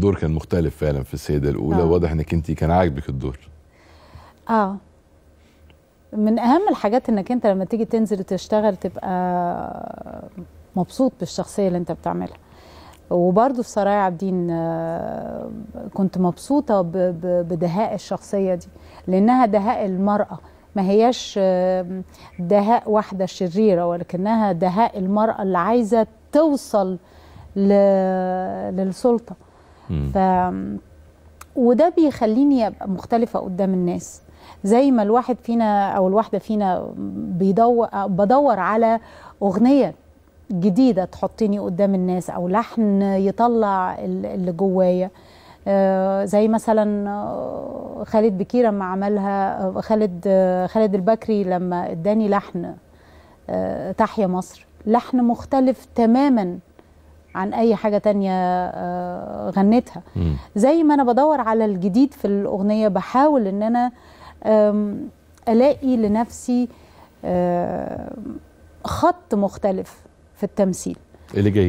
الدور كان مختلف فعلا في السيده الاولى آه. واضح انك انت كان عاجبك الدور اه من اهم الحاجات انك انت لما تيجي تنزل وتشتغل تبقى مبسوط بالشخصيه اللي انت بتعملها وبرضه في سرايا عابدين آه، كنت مبسوطه بدهاء الشخصيه دي لانها دهاء المراه ما هياش آه، دهاء واحده شريره ولكنها دهاء المراه اللي عايزه توصل للسلطه ف وده بيخليني ابقى مختلفه قدام الناس زي ما الواحد فينا او الواحده فينا بيدور بدور على اغنيه جديده تحطني قدام الناس او لحن يطلع اللي جوايا آه، زي مثلا آه، خالد بكير لما عملها آه، خالد خالد البكري لما اداني لحن تحيا مصر لحن مختلف تماما عن اي حاجه تانية آه، غنيتها زي ما انا بدور على الجديد في الاغنيه بحاول ان انا الاقي لنفسي خط مختلف في التمثيل اللي جاي